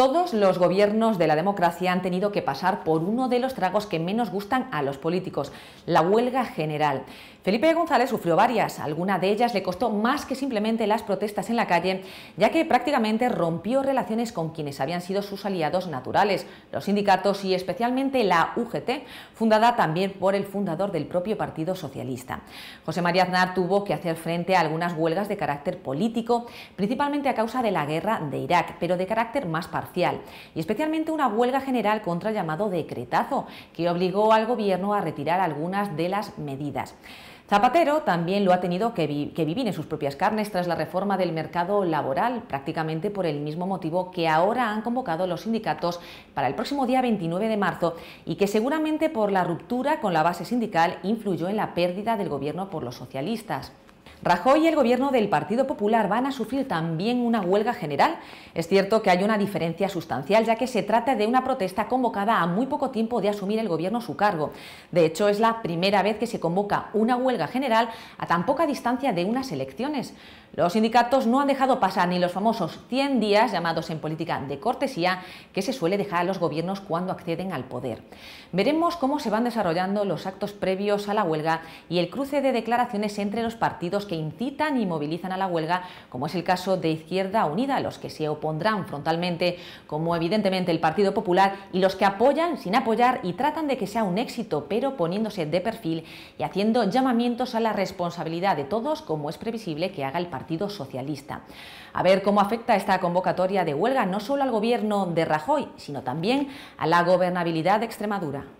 Todos los gobiernos de la democracia han tenido que pasar por uno de los tragos que menos gustan a los políticos, la huelga general. Felipe González sufrió varias, alguna de ellas le costó más que simplemente las protestas en la calle, ya que prácticamente rompió relaciones con quienes habían sido sus aliados naturales, los sindicatos y especialmente la UGT, fundada también por el fundador del propio Partido Socialista. José María Aznar tuvo que hacer frente a algunas huelgas de carácter político, principalmente a causa de la guerra de Irak, pero de carácter más parcial y especialmente una huelga general contra el llamado decretazo, que obligó al gobierno a retirar algunas de las medidas. Zapatero también lo ha tenido que, que, vivir en sus propias carnes tras la reforma del mercado laboral, prácticamente por el mismo motivo que ahora han convocado los sindicatos para el próximo día 29 de marzo y que seguramente por la ruptura con la base sindical influyó en la pérdida del gobierno por los socialistas. Rajoy y el gobierno del Partido Popular van a sufrir también una huelga general. Es cierto que hay una diferencia sustancial, ya que se trata de una protesta convocada a muy poco tiempo de asumir el gobierno su cargo. De hecho, es la primera vez que se convoca una huelga general a tan poca distancia de unas elecciones. Los sindicatos no han dejado pasar ni los famosos 100 días, llamados en política de cortesía, que se suele dejar a los gobiernos cuando acceden al poder. Veremos cómo se van desarrollando los actos previos a la huelga y el cruce de declaraciones entre los partidos que incitan y movilizan a la huelga, como es el caso de Izquierda Unida, los que se opondrán frontalmente, como evidentemente el Partido Popular, y los que apoyan sin apoyar y tratan de que sea un éxito, pero poniéndose de perfil y haciendo llamamientos a la responsabilidad de todos, como es previsible que haga el Partido Socialista. A ver cómo afecta esta convocatoria de huelga no solo al gobierno de Rajoy, sino también a la gobernabilidad de Extremadura.